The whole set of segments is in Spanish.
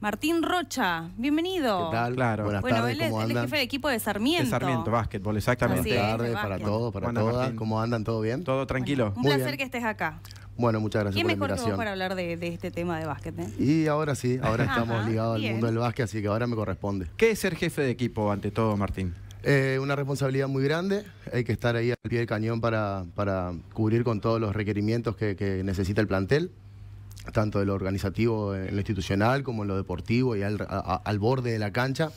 Martín Rocha, bienvenido. ¿Qué tal? Claro. Buenas bueno, tardes, él, él es jefe de equipo de Sarmiento. De Sarmiento, básquetbol, exactamente. Buenas tardes para todos, para todas. ¿Cómo andan? ¿Todo bien? Todo tranquilo. un placer que estés acá. Bueno, muchas gracias por la invitación. Que vos para hablar de, este tema de básquet? Eh? Y ahora sí, ahora estamos ligados al mundo del básquet, así que ahora me corresponde. ¿Qué es ser jefe de equipo ante todo, Martín? Eh, una responsabilidad muy grande, hay que estar ahí al pie del cañón para, para cubrir con todos los requerimientos que necesita el plantel tanto de lo organizativo en eh, lo institucional como en lo deportivo y al, borde de la cancha.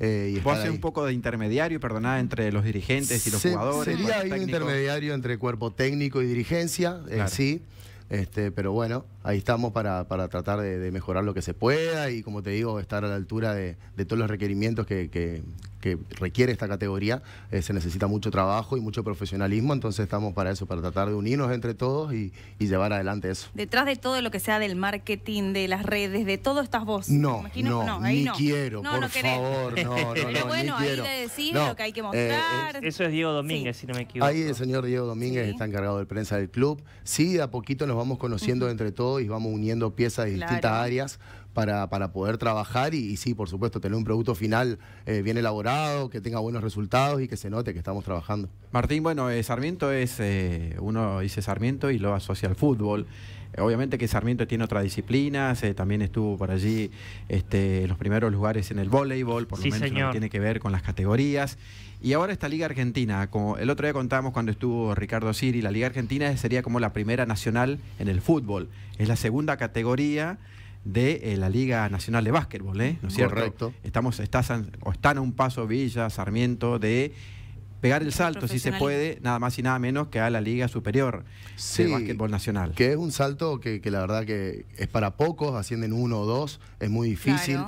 Eh, y un poco de intermediario, perdonada, entre los dirigentes y los jugadores? Sería un intermediario entre cuerpo técnico y dirigencia eh, sí. Este, pero bueno, ahí estamos para, para tratar de, mejorar lo que se pueda y, como te digo, estar a la altura de, todos los requerimientos que, que requiere esta categoría, eh, se necesita mucho trabajo y mucho profesionalismo, entonces estamos para eso, para tratar de unirnos entre todos y, y llevar adelante eso. Detrás de todo lo que sea del marketing, de las redes, de todo estas voces. No, no, no, ni no. quiero, por no favor, no, no, Pero bueno, ahí le decís lo que hay que eh, mostrar. Eh, eso es Diego Domínguez, si no me equivoco. Ahí el señor Diego Domínguez está encargado de prensa del club. Sí, de a poquito nos vamos conociendo entre todos y vamos uniendo piezas de distintas áreas para, poder trabajar y, sí, por supuesto, tener un producto final eh, bien elaborado, que tenga buenos resultados y que se note que estamos trabajando. Martín, bueno, eh, Sarmiento es, eh, uno dice Sarmiento y lo asocia al fútbol. Obviamente que Sarmiento tiene otra disciplina también estuvo por allí este, en los primeros lugares en el voleibol, por lo menos tiene que ver con las categorías. Y ahora esta Liga Argentina, como el otro día contábamos cuando estuvo Ricardo Siri, la Liga Argentina sería como la primera nacional en el fútbol. Es la segunda categoría de eh, la Liga Nacional de Básquetbol, ¿eh? ¿no es cierto? Correcto. Estamos, estás, o están a un paso Villa, Sarmiento, de pegar el salto, si se puede, nada más y nada menos que a la Liga Superior de Básquetbol Nacional. Que es un salto que, la verdad que es para pocos, ascienden uno o dos, es muy difícil.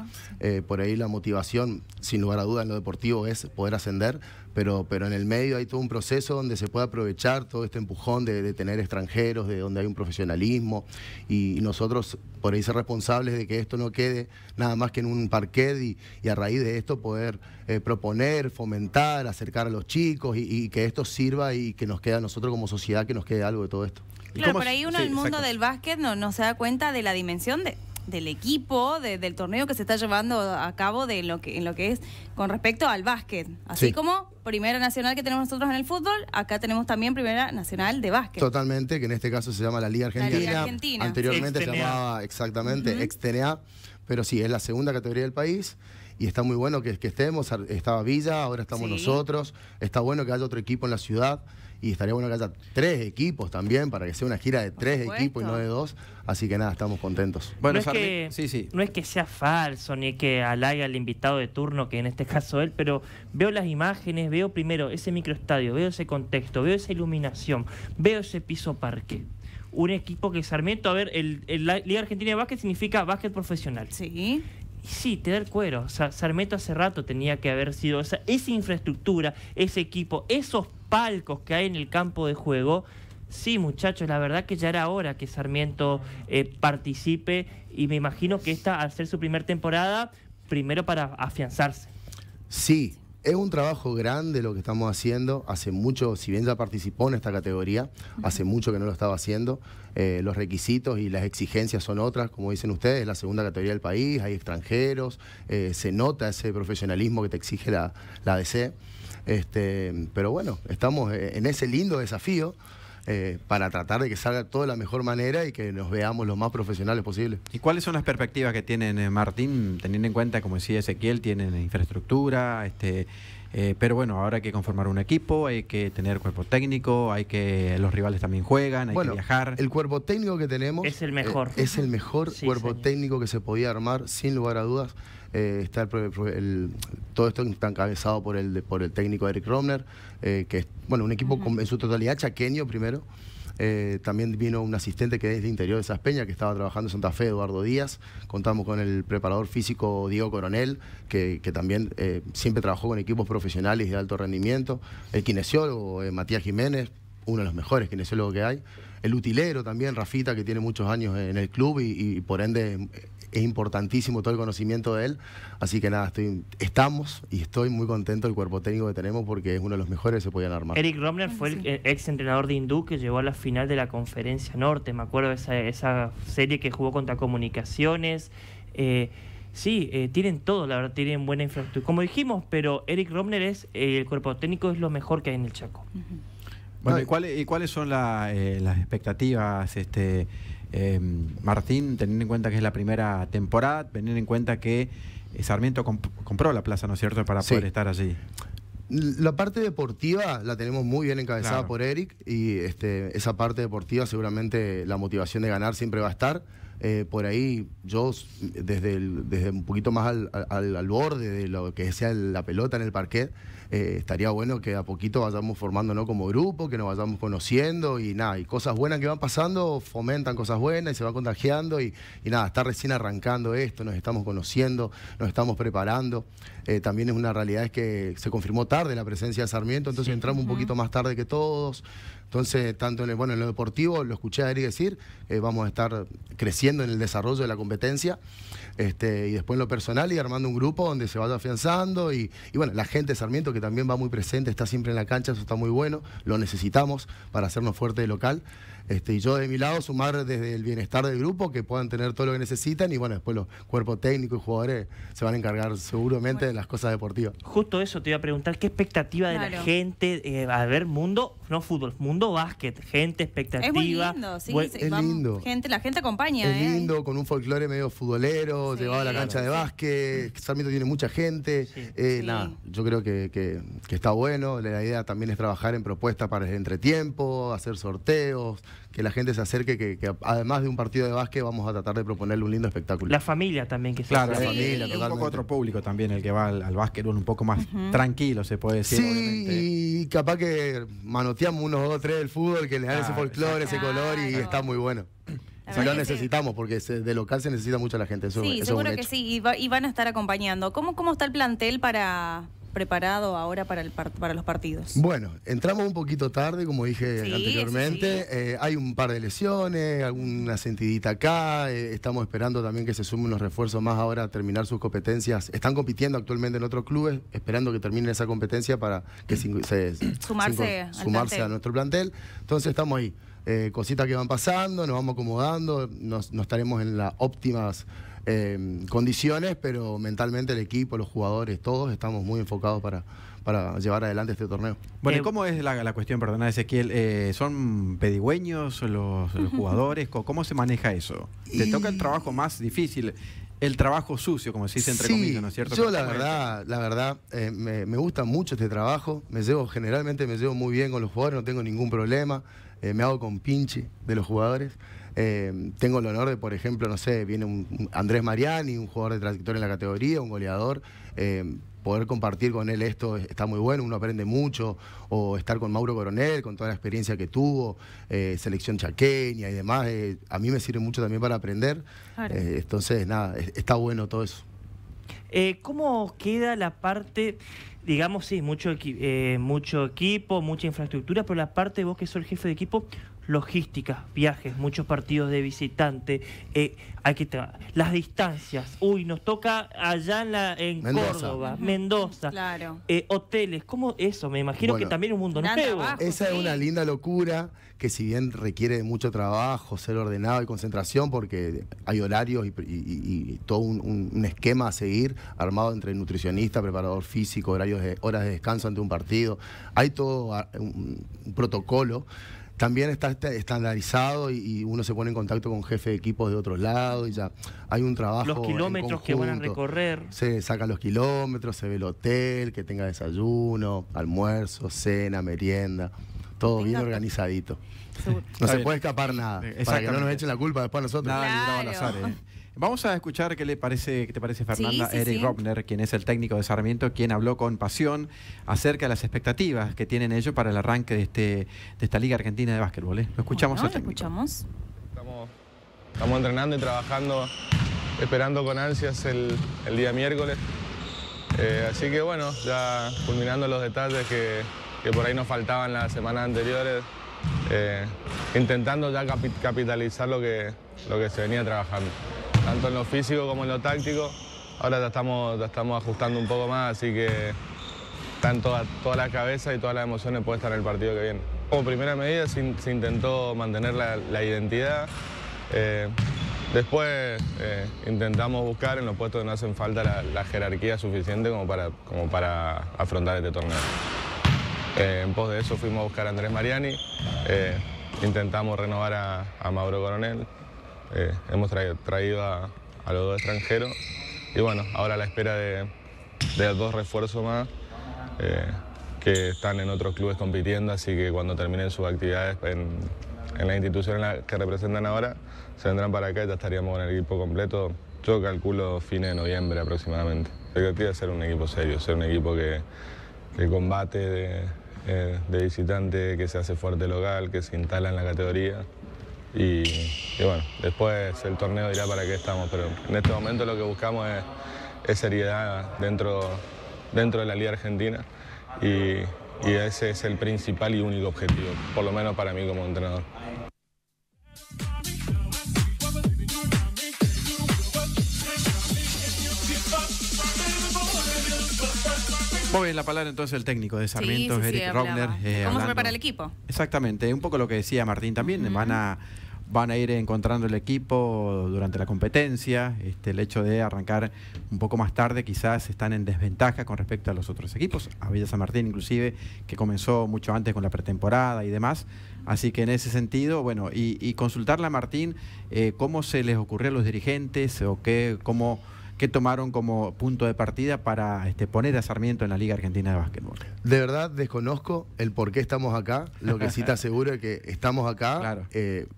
Eh, por ahí la motivación, sin lugar a duda, en lo deportivo es poder ascender, pero, pero en el medio hay todo un proceso donde se puede aprovechar todo este empujón de, de tener extranjeros, de donde hay un profesionalismo y, nosotros por ahí ser responsables de que esto no quede nada más que en un parquet y, a raíz de esto poder eh, proponer, fomentar, acercar a los chicos y, que esto sirva y que nos quede a nosotros como sociedad que nos quede algo de todo esto. Claro, por ahí uno en el mundo del básquet no, no se da cuenta de la dimensión de, del equipo, del torneo que se está llevando a cabo de lo que, en lo que es con respecto al básquet. Así como Primera Nacional que tenemos nosotros en el fútbol, acá tenemos también Primera Nacional de básquet. Totalmente, que en este caso se llama la Liga Argentina. Anteriormente se llamaba exactamente uh pero sí, es la segunda categoría del país y está muy bueno que, estemos. Estaba Villa, ahora estamos nosotros. Está bueno que haya otro equipo en la ciudad y estaría bueno que haya tres equipos también para que sea una gira de tres equipos y no de dos. Así que nada, estamos contentos. Bueno, no es, que, no es que sea falso ni que halague al invitado de turno, que en este caso él, pero veo las imágenes, veo primero ese microestadio, veo ese contexto, veo esa iluminación, veo ese piso parque un equipo que Sarmiento, a ver, la Liga Argentina de Básquet significa básquet profesional. Sí sí, te da cuero. Sarmiento hace rato tenía que haber sido. esa infraestructura, ese equipo, esos palcos que hay en el campo de juego. Sí, muchachos, la verdad que ya era hora que Sarmiento eh, participe y me imagino que esta, al ser su primer temporada, primero para afianzarse. Sí, es un trabajo grande lo que estamos haciendo. Hace mucho, si bien ya participó en esta categoría, hace mucho que no lo estaba haciendo. Eh, los requisitos y las exigencias son otras, como dicen ustedes, es la segunda categoría del país, hay extranjeros, eh, se nota ese profesionalismo que te exige la, la este, pero bueno, estamos eh, en ese lindo desafío. Eh, para tratar de que salga todo de la mejor manera y que nos veamos lo más profesionales posible. ¿Y cuáles son las perspectivas que tienen, eh, Martín, teniendo en cuenta, como decía Ezequiel, tienen infraestructura, este, eh, pero bueno, ahora hay que conformar un equipo, hay que tener cuerpo técnico, hay que los rivales también juegan, hay que viajar. El cuerpo técnico que tenemos es el mejor. es el mejor cuerpo técnico que se podía armar, sin lugar a dudas. Eh, está todo esto está encabezado por el, por el técnico Eric Romner, eh, que es bueno, un equipo en su totalidad chaqueño primero. Eh, también vino un asistente que es de interior de Saspeña, que estaba trabajando en Santa Fe, Eduardo Díaz. Contamos con el preparador físico Diego Coronel, que, también siempre trabajó con equipos profesionales de alto rendimiento. El kinesiólogo Matías Jiménez, uno de los mejores kinesiólogos que hay. El utilero también, Rafita, que tiene muchos años en el club y, y por ende es importantísimo todo el conocimiento de él. Así que nada, estamos y estoy muy contento del cuerpo técnico que tenemos porque es uno de los mejores que se podían armar. Eric Romner fue el ex entrenador de Hindú que llegó a la final de la Conferencia Norte. Me acuerdo de esa, serie que jugó contra Comunicaciones. Eh, sí, eh, tienen todo, la verdad, tienen buena infraestructura. Como dijimos, pero Eric Romner es, eh, el cuerpo técnico es lo mejor que hay en el Chaco. Bueno, ¿y, cuáles son las expectativas este, Em, Martín, teniendo en cuenta que es la primera temporada, teniendo en cuenta que eh, Sarmiento compró la plaza, ¿no es cierto?, para poder estar allí. La parte deportiva la tenemos muy bien encabezada por Eric y este, esa parte deportiva seguramente la motivación de ganar siempre va a estar eh, por ahí yo desde, desde un poquito más al, borde de lo que sea la pelota en el parquet, eh, estaría bueno que a poquito vayamos formándonos como grupo, que nos vayamos conociendo y nada, y cosas buenas que van pasando fomentan cosas buenas y se van contagiando y, nada, está recién arrancando esto, nos estamos conociendo, nos estamos preparando. Eh, también es una realidad es que se confirmó tarde la presencia de Sarmiento, entonces entramos un poquito más tarde que todos. Entonces, tanto en, bueno, en lo deportivo, lo escuché a Eric decir, eh, vamos a estar creciendo en el desarrollo de la competencia, este, y después en lo personal y armando un grupo donde se vaya afianzando, y, y bueno, la gente de Sarmiento que también va muy presente, está siempre en la cancha, eso está muy bueno, lo necesitamos para hacernos fuerte de local. Este, y yo de mi lado sumar desde el bienestar del grupo, que puedan tener todo lo que necesitan y bueno, después los cuerpos técnicos y jugadores se van a encargar seguramente de las cosas deportivas. Justo eso te iba a preguntar, ¿qué expectativa de la gente eh, a ver mundo, no fútbol, mundo básquet, gente, expectativa? Es muy lindo, sí, lindo. Gente, la gente acompaña. Es ¿eh? lindo, con un folclore medio futbolero, llevado a la cancha de básquet, Sarmiento tiene mucha gente. Eh, yo creo que está bueno, la idea también es trabajar en propuestas para el entretiempo, hacer sorteos, que la gente se acerque, que, además de un partido de básquet vamos a tratar de proponerle un lindo espectáculo. La familia también que Claro, la familia. un poco otro público también el que va al, al un poco más tranquilo, se puede decir. Sí, y capaz que manoteamos unos dos o tres del fútbol que le dan ese folclore, ese color y está muy bueno. si lo necesitamos porque de local se necesita mucho la gente. Eso, sí, seguro que sí, y, van a estar acompañando. ¿Cómo, ¿Cómo está el plantel para, preparado ahora para, el para los partidos. Bueno, entramos un poquito tarde, como dije anteriormente. Eh, hay un par de lesiones, alguna sentidita acá. Eh, estamos esperando también que se sumen unos refuerzos más ahora a terminar sus competencias. Están compitiendo actualmente en otros clubes, esperando que terminen esa competencia para que se, sumarse, a nuestro plantel. Entonces estamos ahí. Eh, cositas que van pasando, nos vamos acomodando, nos, no estaremos en las óptimas Em, condiciones, pero mentalmente el equipo, los jugadores, todos estamos muy enfocados para, para llevar adelante este torneo. Bueno, ¿y eh, cómo es la, la cuestión, perdona, Ezequiel? Eh, ¿Son pedigüeños los, los jugadores? ¿Cómo se maneja eso? ¿Te toca el trabajo más difícil? El trabajo sucio, como se dice entre comillas, ¿no es cierto? Yo la verdad, la eh, verdad, me, me, gusta mucho este trabajo. Me llevo, generalmente me llevo muy bien con los jugadores, no tengo ningún problema. me hago con pinche de los jugadores. Eh, tengo el honor de, por ejemplo, no sé, viene un Andrés Mariani, un jugador de trayectoria en la categoría, un goleador. Eh, poder compartir con él esto está muy bueno, uno aprende mucho, o estar con Mauro Coronel, con toda la experiencia que tuvo, eh, selección chaqueña y demás, a mí me sirve mucho también para aprender. entonces, nada, está bueno todo eso. ¿Cómo queda la parte, digamos, sí, mucho, mucho equipo, mucha infraestructura, pero la parte vos que sos el jefe de equipo, logísticas, viajes, muchos partidos de visitante, eh, hay que las distancias, uy, nos toca allá en, Córdoba, Mendoza, claro. Eh, hoteles, ¿cómo eso? Me imagino que también un mundo nuevo. esa es una linda locura que si bien requiere mucho trabajo, ser ordenado y concentración, porque hay horarios y, todo un, esquema a seguir armado entre nutricionista, preparador físico, horarios de, horas de descanso ante un partido, hay todo un protocolo también está este estandarizado y, uno se pone en contacto con jefe de equipos de otros lados y ya hay un trabajo. Los kilómetros que van a recorrer. Se sacan los kilómetros, se ve el hotel, que tenga desayuno, almuerzo, cena, merienda, todo bien organizadito. No se puede escapar nada. Para que no nos echen la culpa después a nosotros. Vamos a escuchar qué le parece, qué te parece Fernanda Eric Robner, quien es el técnico de Sarmiento, quien habló con pasión acerca de las expectativas que tienen ellos para el arranque de este de esta Liga Argentina de Básquetbol. ¿eh? Lo escuchamos. Bueno, escuchamos. Estamos, entrenando y trabajando, esperando con ansias el, día miércoles. Eh, así que bueno, ya culminando los detalles que, por ahí nos faltaban las semanas anteriores, eh, intentando ya capitalizar lo que, lo que se venía trabajando tanto en lo físico como en lo táctico. Ahora ya estamos, estamos ajustando un poco más, así que están toda la cabeza y todas las emociones estar en el partido que viene. Como primera medida se, intentó mantener la, identidad. Eh, después eh, intentamos buscar en los puestos donde no hacen falta la, jerarquía suficiente como para, como para afrontar este torneo. Eh, en pos de eso fuimos a buscar a Andrés Mariani, intentamos renovar a Mauro Coronel, eh, hemos traído, a, los dos extranjeros y bueno, ahora la espera de, dos refuerzos más eh, que están en otros clubes compitiendo, así que cuando terminen sus actividades en, la institución que representan ahora, se vendrán para acá y ya estaríamos con el equipo completo. Yo calculo fines de noviembre aproximadamente. El objetivo es ser un equipo serio, ser un equipo que, combate de, eh, de visitante, que se hace fuerte local, que se instala en la categoría. Y, bueno, después el torneo dirá para qué estamos, pero en este momento lo que buscamos es, seriedad dentro, dentro de la Liga Argentina y ese es el principal y único objetivo, por lo menos para mí como entrenador. Pues la palabra entonces el técnico de Sarmiento, Eric Rogner. Eh, ¿Cómo el equipo? Exactamente, un poco lo que decía Martín también, van a van a ir encontrando el equipo durante la competencia. Este, el hecho de arrancar un poco más tarde quizás están en desventaja con respecto a los otros equipos. A Villa San Martín inclusive, que comenzó mucho antes con la pretemporada y demás. Así que en ese sentido, bueno, y, y consultarle a Martín eh, cómo se les ocurrió a los dirigentes o qué, cómo que tomaron como punto de partida para este, poner a Sarmiento en la Liga Argentina de Básquetbol. De verdad desconozco el por qué estamos acá. Lo que sí te aseguro es que estamos acá. Eh,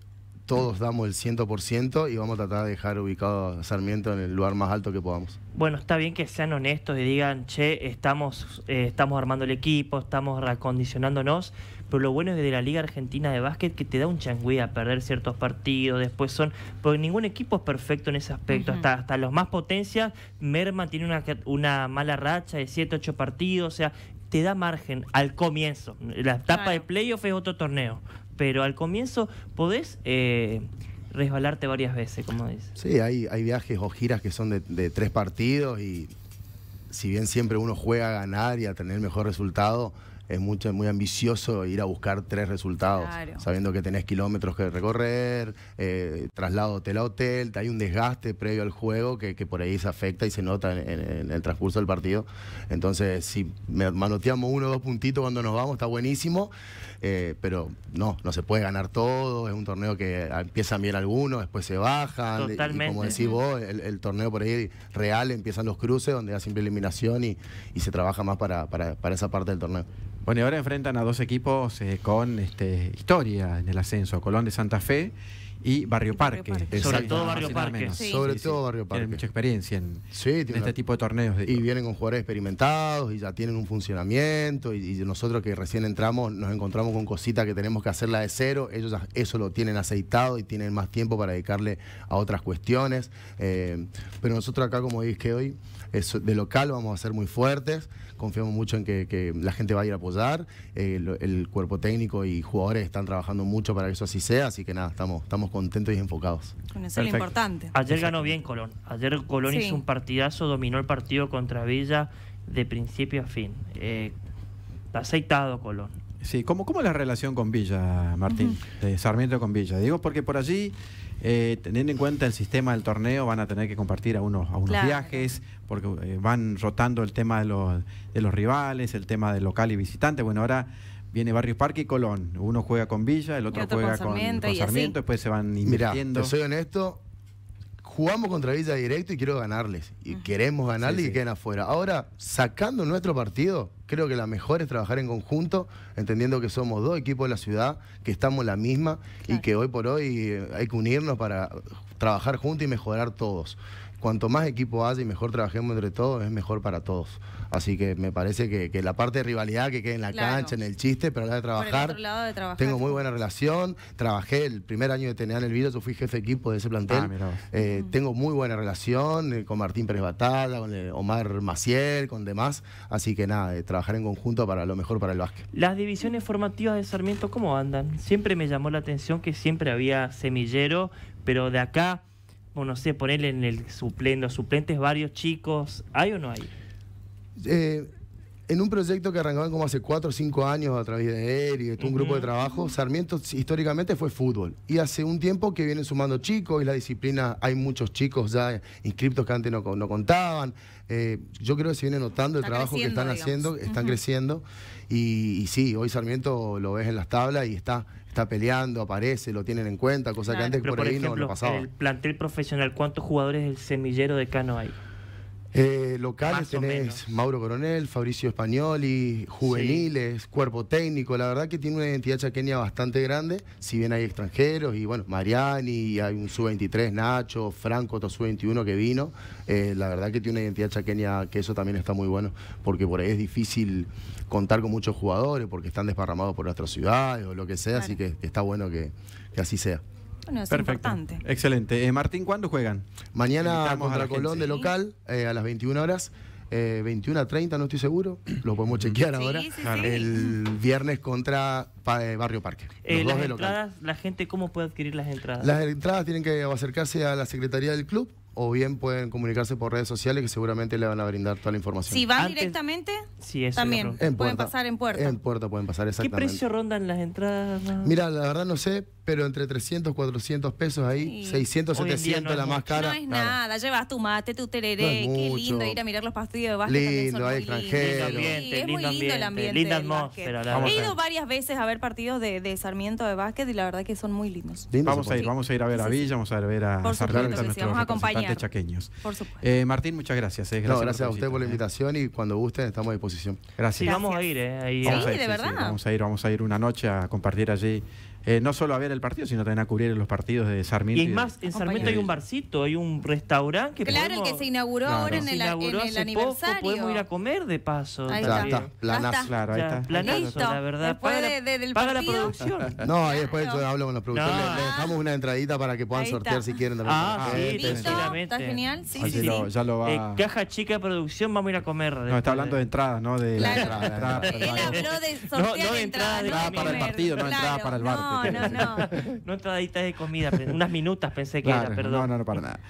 todos damos el 100% y vamos a tratar de dejar ubicado a Sarmiento en el lugar más alto que podamos. Bueno, está bien que sean honestos y digan, che, estamos, eh, estamos armando el equipo, estamos recondicionándonos pero lo bueno es que de la Liga Argentina de Básquet que te da un changüí a perder ciertos partidos, después son, porque ningún equipo es perfecto en ese aspecto, hasta, hasta los más potencias, Merma tiene una, una mala racha de 7, 8 partidos, o sea, te da margen al comienzo. La etapa de playoff es otro torneo pero al comienzo podés eh, resbalarte varias veces, como dices. Sí, hay, hay viajes o giras que son de, de, tres partidos y si bien siempre uno juega a ganar y a tener mejor resultado, es mucho, muy ambicioso ir a buscar tres resultados, sabiendo que tenés kilómetros que recorrer, eh, traslado hotel a hotel, hay un desgaste previo al juego que, por ahí se afecta y se nota en, el transcurso del partido. Entonces, si manoteamos uno o dos puntitos cuando nos vamos, está buenísimo, eh, pero no, no se puede ganar todo, es un torneo que empiezan bien algunos, después se bajan, Totalmente. Y, como decís vos, el, torneo por ahí real empiezan los cruces, donde da simple eliminación y, se trabaja más para esa parte del torneo. Bueno, y ahora enfrentan a dos equipos eh, con este, historia en el ascenso, Colón de Santa Fe y Barrio Parque. Sobre todo Barrio Parque. Sobre todo Barrio Parque. Tienen mucha experiencia en, este tipo de torneos. Y vienen con jugadores experimentados y ya tienen un funcionamiento. Y, nosotros que recién entramos nos encontramos con cositas que tenemos que hacerla de cero. Ellos eso lo tienen aceitado y tienen más tiempo para dedicarle a otras cuestiones. Eh, pero nosotros acá, como dije hoy, es de local vamos a ser muy fuertes. Confiamos mucho en que, la gente va a ir a apoyar. Eh, el, cuerpo técnico y jugadores están trabajando mucho para que eso así sea. Así que nada, estamos, estamos contentos y enfocados. eso es lo importante. Ayer ganó bien Colón. Ayer Colón hizo un partidazo, dominó el partido contra Villa de principio a fin. Eh, está aceitado Colón. Sí, ¿cómo, ¿cómo es la relación con Villa, Martín? Eh, Sarmiento con Villa. Digo, porque por allí, eh, teniendo en cuenta el sistema del torneo, van a tener que compartir a unos, viajes, porque van rotando el tema de los, de los rivales, el tema del local y visitante. Bueno, ahora viene Barrio Parque y Colón. Uno juega con Villa, el otro, juega con Sarmiento, después se van invirtiendo. Mirá, te soy honesto, jugamos contra Villa directo y quiero ganarles. Y queremos ganarles y que queden afuera. Ahora, sacando nuestro partido, creo que la mejor es trabajar en conjunto, entendiendo que somos dos equipos de la ciudad, que estamos la misma y que hoy por hoy eh, hay que unirnos para trabajar juntos y mejorar todos cuanto más equipo haya y mejor trabajemos entre todos, es mejor para todos. Así que me parece que, la parte de rivalidad que queda en la cancha, en el chiste, pero la de trabajar, tengo muy buena relación. Trabajé el primer año de tenía en el Viro, yo fui jefe de equipo de ese plantel. Ah, eh, tengo muy buena relación eh, con Martín Pérez Batalla, con eh, Omar Maciel, con demás. Así que nada, trabajar en conjunto para lo mejor para el básquet. Las divisiones formativas de Sarmiento, ¿cómo andan? Siempre me llamó la atención que siempre había semillero, pero de acá o no sé, ponerle en el suplendo, suplentes varios chicos, ¿hay o no hay? Eh, en un proyecto que arrancaban como hace 4 o 5 años a través de él y de un grupo de trabajo, Sarmiento históricamente fue fútbol. Y hace un tiempo que vienen sumando chicos y la disciplina, hay muchos chicos ya inscriptos que antes no, contaban. Eh, yo creo que se viene notando el trabajo que están haciendo, están creciendo. y, sí, hoy Sarmiento lo ves en las tablas y está está peleando, aparece, lo tienen en cuenta, cosa que antes por, ahí no, lo pasaba. el plantel profesional, ¿cuántos jugadores del semillero de Cano hay? Eh, locales tenés Mauro Coronel, Fabricio Españoli, juveniles, cuerpo técnico. La verdad que tiene una identidad chaqueña bastante grande, si bien hay extranjeros y bueno, Mariani, hay un sub-23 Nacho, Franco, otro sub-21 que vino. Eh, la verdad que tiene una identidad chaqueña que eso también está muy bueno, porque por ahí es difícil contar con muchos jugadores porque están desparramados por otras ciudades o lo que sea, así que está bueno que así sea. Bueno, es importante. Excelente. Eh, Martín, ¿cuándo juegan? Mañana vamos a la Colón de local eh, a las 21 horas. 21 a 30, no estoy seguro, lo podemos chequear ahora, el viernes contra eh, Barrio Parque. las entradas, ¿La gente cómo puede adquirir las entradas? Las entradas tienen que acercarse a la Secretaría del Club o bien pueden comunicarse por redes sociales que seguramente le van a brindar toda la información. Si van directamente, sí, también pueden pasar en puerta. En puerta pueden pasar, exactamente. ¿Qué precio rondan las entradas? Mira, la verdad no sé, pero entre 300, 400 pesos ahí, 600, 700 la máscara. más cara. No es nada, llevas tu mate, tu tereré, qué lindo ir a mirar los partidos de básquet. Lindo, hay extranjeros. es muy lindo el ambiente. Linda He ido varias veces a ver partidos de, Sarmiento de básquet y la verdad que son muy lindos. vamos a ir, vamos a ir a ver a Villa, vamos a ver a Sarmiento, supuesto, a nuestros chaqueños. Eh, Martín, muchas gracias. Eh, gracias a usted por la eh. invitación y cuando gusten estamos a disposición. Gracias. vamos a ir, de verdad. vamos a ir, vamos a ir una noche a compartir allí eh, no solo a ver el partido, sino también a cubrir los partidos de Sarmiento. Y, más, en Sarmiento hay un barcito, hay un restaurante que Claro, el que se inauguró ahora en el, en el aniversario. Poco, podemos ir a comer de paso. Ahí está. Planazo. Claro, ahí está. Planazo, la verdad. Después paga, de, la producción. No, ahí después yo hablo con los productores. le Les, dejamos una entradita para que puedan sortear si quieren. Ah, la Ah, ah sí, Está genial. Sí, sí, eh, caja chica producción, vamos a ir a comer. No, está hablando de entradas, no de... Él habló de sortear entradas. Entrada para el partido, no entrada para el barco no, no, no. no entraditas de comida, unas minutas pensé que era, perdón. No, no, no, para nada.